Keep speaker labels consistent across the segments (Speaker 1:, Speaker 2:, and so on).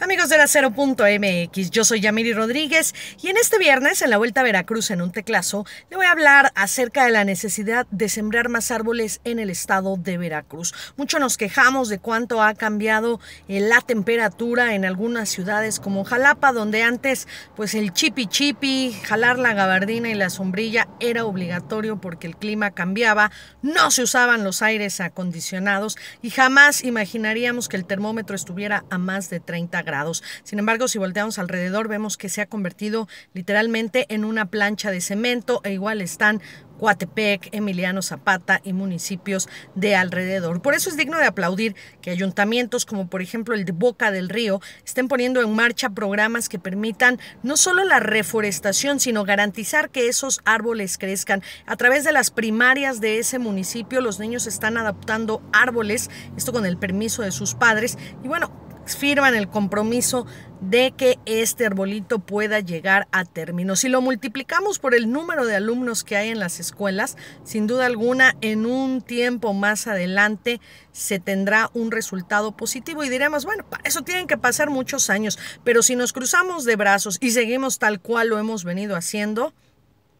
Speaker 1: Amigos de la 0.mx, yo soy Yamiri Rodríguez y en este viernes en la Vuelta a Veracruz en un teclazo le voy a hablar acerca de la necesidad de sembrar más árboles en el estado de Veracruz. Mucho nos quejamos de cuánto ha cambiado eh, la temperatura en algunas ciudades como Jalapa, donde antes pues el chipi chipi, jalar la gabardina y la sombrilla era obligatorio porque el clima cambiaba, no se usaban los aires acondicionados y jamás imaginaríamos que el termómetro estuviera a más de 30 grados. Sin embargo, si volteamos alrededor, vemos que se ha convertido literalmente en una plancha de cemento e igual están Coatepec, Emiliano Zapata y municipios de alrededor. Por eso es digno de aplaudir que ayuntamientos como por ejemplo el de Boca del Río estén poniendo en marcha programas que permitan no solo la reforestación, sino garantizar que esos árboles crezcan. A través de las primarias de ese municipio los niños están adaptando árboles, esto con el permiso de sus padres. Y bueno, firman el compromiso de que este arbolito pueda llegar a término. Si lo multiplicamos por el número de alumnos que hay en las escuelas, sin duda alguna en un tiempo más adelante se tendrá un resultado positivo y diremos, bueno, eso tienen que pasar muchos años, pero si nos cruzamos de brazos y seguimos tal cual lo hemos venido haciendo,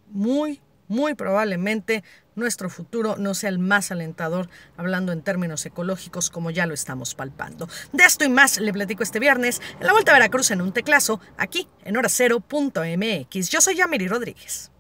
Speaker 1: muy muy probablemente nuestro futuro no sea el más alentador, hablando en términos ecológicos como ya lo estamos palpando. De esto y más le platico este viernes en la Vuelta a Veracruz en un teclazo, aquí en horacero.mx. Yo soy Yamiri Rodríguez.